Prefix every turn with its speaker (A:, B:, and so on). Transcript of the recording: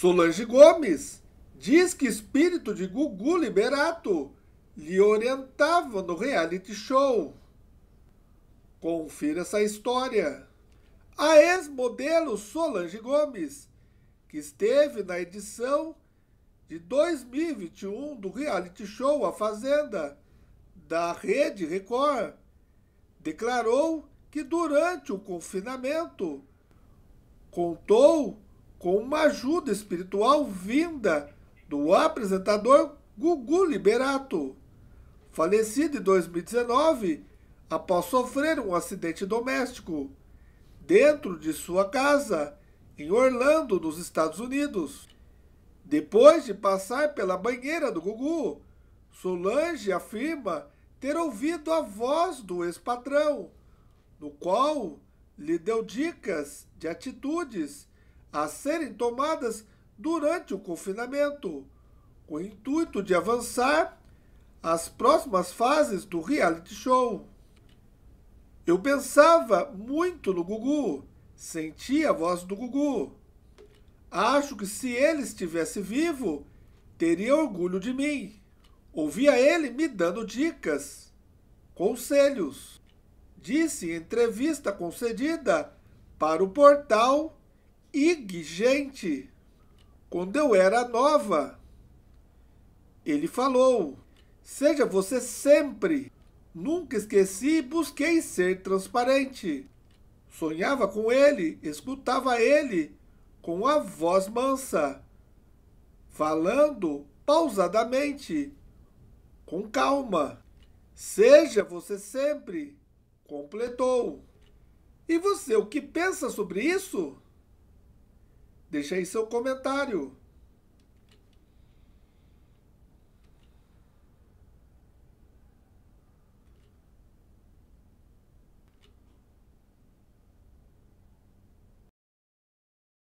A: Solange Gomes diz que espírito de Gugu Liberato lhe orientava no reality show. Confira essa história. A ex-modelo Solange Gomes, que esteve na edição de 2021 do reality show A Fazenda, da Rede Record, declarou que durante o confinamento contou com uma ajuda espiritual vinda do apresentador Gugu Liberato, falecido em 2019 após sofrer um acidente doméstico dentro de sua casa em Orlando, nos Estados Unidos. Depois de passar pela banheira do Gugu, Solange afirma ter ouvido a voz do ex-patrão, no qual lhe deu dicas de atitudes a serem tomadas durante o confinamento, com o intuito de avançar as próximas fases do reality show. Eu pensava muito no Gugu, sentia a voz do Gugu. Acho que se ele estivesse vivo, teria orgulho de mim. Ouvia ele me dando dicas, conselhos. Disse em entrevista concedida para o portal Ig, gente, quando eu era nova, ele falou, seja você sempre. Nunca esqueci e busquei ser transparente. Sonhava com ele, escutava ele, com a voz mansa, falando pausadamente, com calma. Seja você sempre, completou. E você, o que pensa sobre isso? Deixe aí seu comentário.